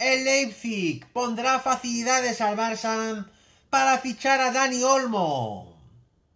el Leipzig pondrá facilidades al Barça para fichar a Dani Olmo.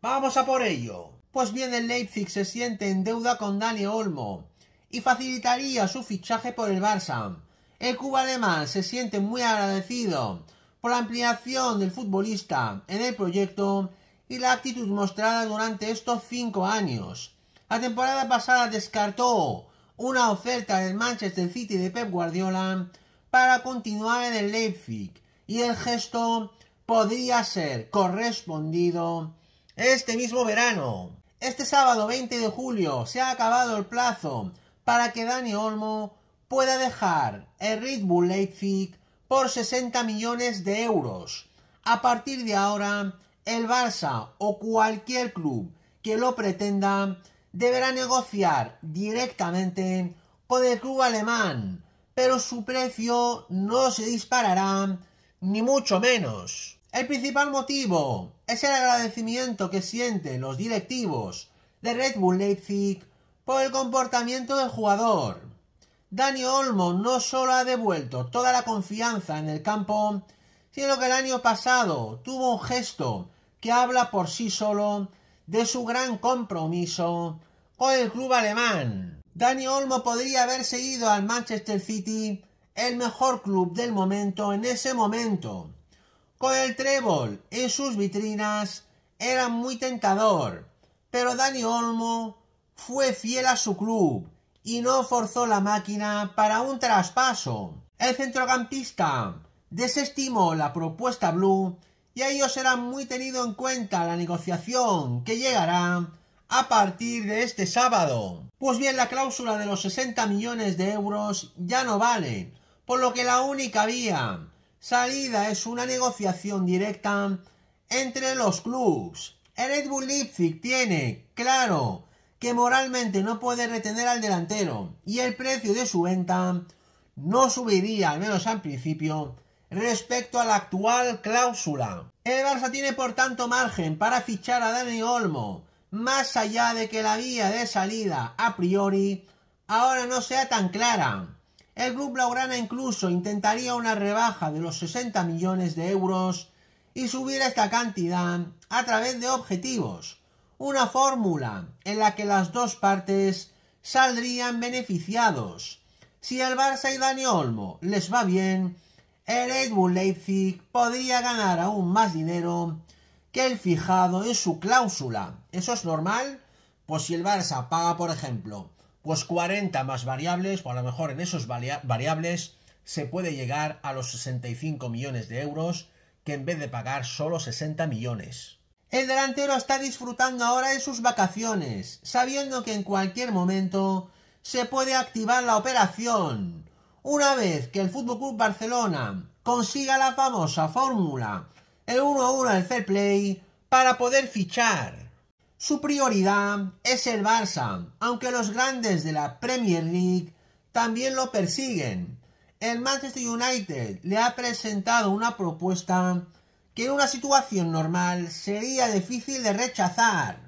Vamos a por ello. Pues bien, el Leipzig se siente en deuda con Dani Olmo y facilitaría su fichaje por el Barça. El cuba alemán se siente muy agradecido por la ampliación del futbolista en el proyecto y la actitud mostrada durante estos cinco años. La temporada pasada descartó una oferta del Manchester City de Pep Guardiola para continuar en el Leipzig y el gesto podría ser correspondido este mismo verano. Este sábado 20 de julio se ha acabado el plazo para que Dani Olmo pueda dejar el Red Bull Leipzig por 60 millones de euros. A partir de ahora, el Barça o cualquier club que lo pretenda deberá negociar directamente con el club alemán pero su precio no se disparará, ni mucho menos. El principal motivo es el agradecimiento que sienten los directivos de Red Bull Leipzig por el comportamiento del jugador. Dani Olmo no solo ha devuelto toda la confianza en el campo, sino que el año pasado tuvo un gesto que habla por sí solo de su gran compromiso con el club alemán. Dani Olmo podría haber seguido al Manchester City, el mejor club del momento en ese momento. Con el trébol en sus vitrinas era muy tentador, pero Dani Olmo fue fiel a su club y no forzó la máquina para un traspaso. El centrocampista desestimó la propuesta Blue y ellos será muy tenido en cuenta la negociación que llegará a partir de este sábado. Pues bien, la cláusula de los 60 millones de euros ya no vale, por lo que la única vía salida es una negociación directa entre los clubes. El Red tiene claro que moralmente no puede retener al delantero y el precio de su venta no subiría, al menos al principio, respecto a la actual cláusula. El Barça tiene por tanto margen para fichar a Dani Olmo, más allá de que la vía de salida a priori ahora no sea tan clara. El Club Laurana incluso intentaría una rebaja de los 60 millones de euros y subir esta cantidad a través de objetivos, una fórmula en la que las dos partes saldrían beneficiados. Si el Barça y Dani Olmo les va bien, el Red Leipzig podría ganar aún más dinero que el fijado es su cláusula. Eso es normal, pues si el Barça paga, por ejemplo, pues 40 más variables, o a lo mejor en esos variables se puede llegar a los 65 millones de euros, que en vez de pagar solo 60 millones. El delantero está disfrutando ahora de sus vacaciones, sabiendo que en cualquier momento se puede activar la operación. Una vez que el FC Barcelona consiga la famosa fórmula el 1 a 1 al fair play para poder fichar. Su prioridad es el Barça, aunque los grandes de la Premier League también lo persiguen. El Manchester United le ha presentado una propuesta que en una situación normal sería difícil de rechazar.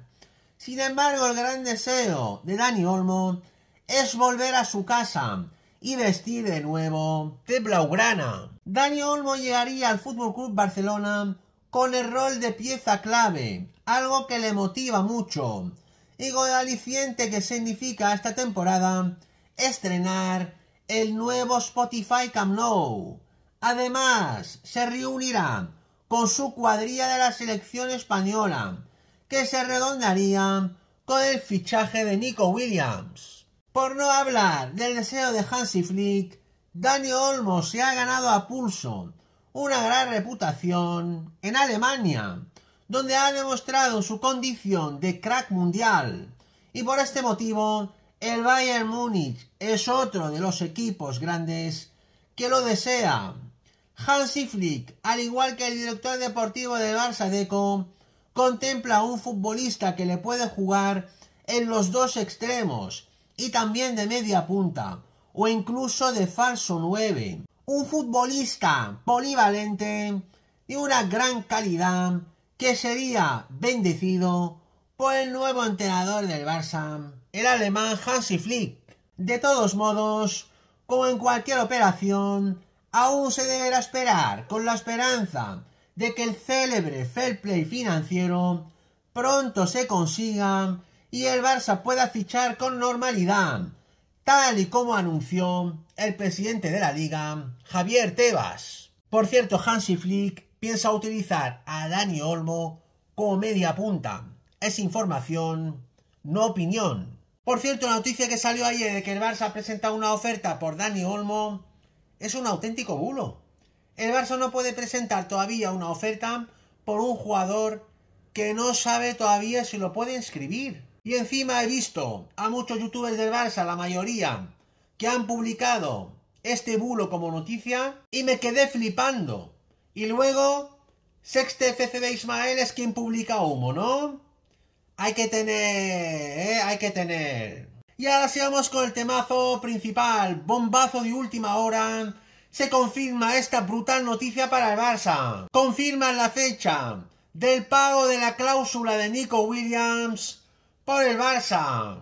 Sin embargo, el gran deseo de Dani Olmo es volver a su casa y vestir de nuevo de blaugrana. Daniel Olmo llegaría al Fútbol Club Barcelona con el rol de pieza clave, algo que le motiva mucho, y con el aliciente que significa esta temporada estrenar el nuevo Spotify Camp Nou. Además, se reunirá con su cuadrilla de la selección española, que se redondaría con el fichaje de Nico Williams. Por no hablar del deseo de Hansi Flick Dani Olmo se ha ganado a pulso una gran reputación en Alemania, donde ha demostrado su condición de crack mundial. Y por este motivo, el Bayern Múnich es otro de los equipos grandes que lo desea. Hansi Flick, al igual que el director deportivo del Barça Deco, contempla a un futbolista que le puede jugar en los dos extremos y también de media punta o incluso de falso 9. Un futbolista polivalente de una gran calidad que sería bendecido por el nuevo entrenador del Barça, el alemán Hansi Flick. De todos modos, como en cualquier operación, aún se deberá esperar con la esperanza de que el célebre fair play financiero pronto se consiga y el Barça pueda fichar con normalidad tal y como anunció el presidente de la liga, Javier Tebas. Por cierto, Hansi Flick piensa utilizar a Dani Olmo como media punta. Es información, no opinión. Por cierto, la noticia que salió ayer de que el Barça presentado una oferta por Dani Olmo es un auténtico bulo. El Barça no puede presentar todavía una oferta por un jugador que no sabe todavía si lo puede inscribir. Y encima he visto a muchos youtubers del Barça, la mayoría, que han publicado este bulo como noticia y me quedé flipando. Y luego, Sexte de Ismael es quien publica humo, ¿no? Hay que tener, ¿eh? Hay que tener. Y ahora sigamos con el temazo principal, bombazo de última hora. Se confirma esta brutal noticia para el Barça. Confirman la fecha del pago de la cláusula de Nico Williams por el Barça.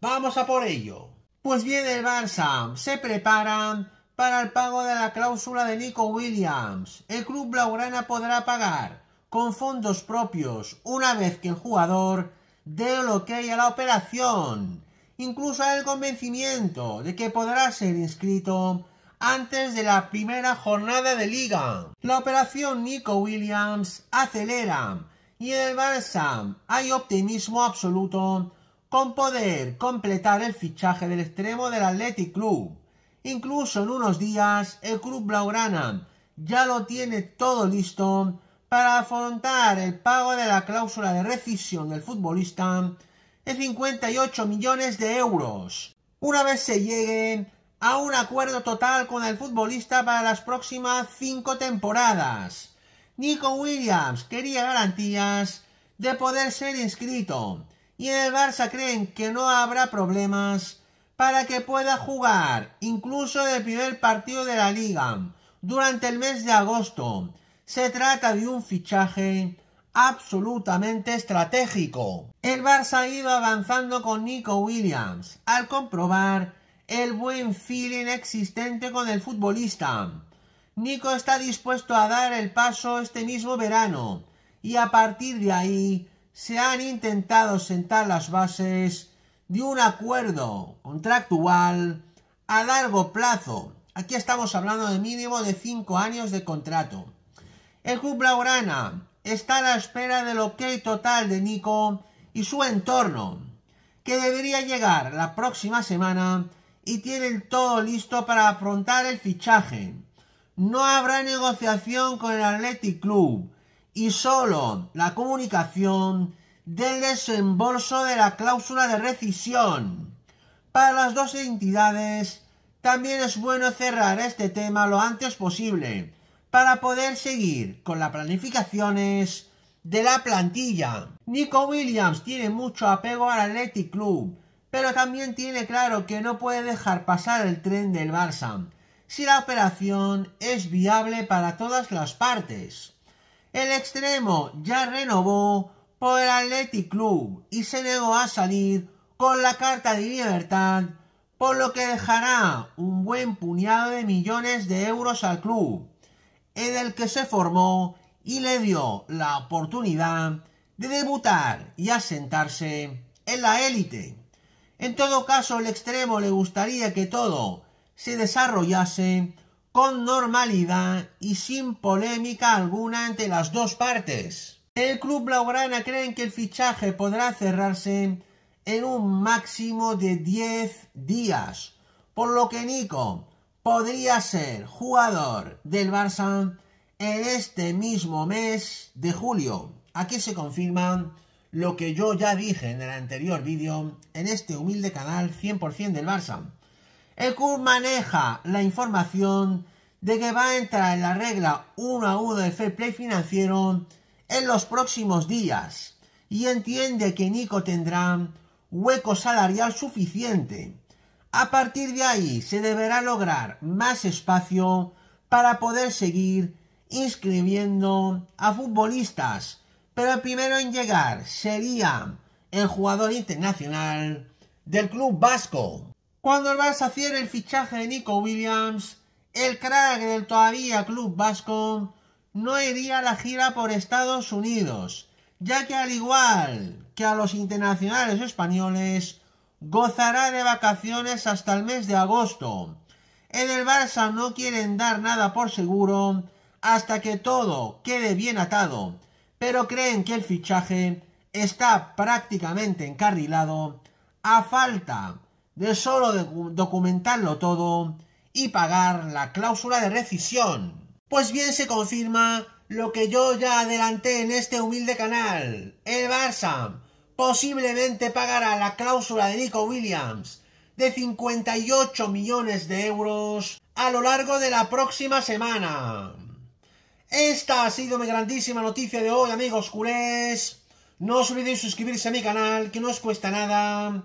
Vamos a por ello. Pues bien, el Barça se prepara para el pago de la cláusula de Nico Williams. El club blaugrana podrá pagar con fondos propios una vez que el jugador dé lo que hay a la operación. Incluso hay el convencimiento de que podrá ser inscrito antes de la primera jornada de liga. La operación Nico Williams acelera y en el Balsam hay optimismo absoluto con poder completar el fichaje del extremo del Athletic Club. Incluso en unos días el club blaugrana ya lo tiene todo listo para afrontar el pago de la cláusula de rescisión del futbolista de 58 millones de euros. Una vez se llegue a un acuerdo total con el futbolista para las próximas cinco temporadas. Nico Williams quería garantías de poder ser inscrito y en el Barça creen que no habrá problemas para que pueda jugar incluso el primer partido de la liga durante el mes de agosto. Se trata de un fichaje absolutamente estratégico. El Barça ha ido avanzando con Nico Williams al comprobar el buen feeling existente con el futbolista Nico está dispuesto a dar el paso este mismo verano y a partir de ahí se han intentado sentar las bases de un acuerdo contractual a largo plazo. Aquí estamos hablando de mínimo de 5 años de contrato. El club Blaugrana está a la espera del ok total de Nico y su entorno, que debería llegar la próxima semana y tiene todo listo para afrontar el fichaje no habrá negociación con el Athletic Club y solo la comunicación del desembolso de la cláusula de rescisión. Para las dos entidades también es bueno cerrar este tema lo antes posible para poder seguir con las planificaciones de la plantilla. Nico Williams tiene mucho apego al Athletic Club, pero también tiene claro que no puede dejar pasar el tren del Barça si la operación es viable para todas las partes. El extremo ya renovó por el Athletic Club y se negó a salir con la carta de libertad, por lo que dejará un buen puñado de millones de euros al club, en el que se formó y le dio la oportunidad de debutar y asentarse en la élite. En todo caso, el extremo le gustaría que todo se desarrollase con normalidad y sin polémica alguna entre las dos partes. El club blaugrana cree que el fichaje podrá cerrarse en un máximo de 10 días, por lo que Nico podría ser jugador del Barça en este mismo mes de julio. Aquí se confirma lo que yo ya dije en el anterior vídeo en este humilde canal 100% del Barça. El club maneja la información de que va a entrar en la regla 1 a 1 del fair play financiero en los próximos días y entiende que Nico tendrá hueco salarial suficiente. A partir de ahí se deberá lograr más espacio para poder seguir inscribiendo a futbolistas, pero el primero en llegar sería el jugador internacional del club vasco. Cuando el Barça cierre el fichaje de Nico Williams, el crack del todavía club vasco no iría a la gira por Estados Unidos, ya que al igual que a los internacionales españoles, gozará de vacaciones hasta el mes de agosto. En el Barça no quieren dar nada por seguro hasta que todo quede bien atado, pero creen que el fichaje está prácticamente encarrilado a falta de solo documentarlo todo y pagar la cláusula de rescisión. Pues bien se confirma lo que yo ya adelanté en este humilde canal. El Barça posiblemente pagará la cláusula de Nico Williams de 58 millones de euros a lo largo de la próxima semana. Esta ha sido mi grandísima noticia de hoy, amigos culés. No os olvidéis suscribirse a mi canal, que no os cuesta nada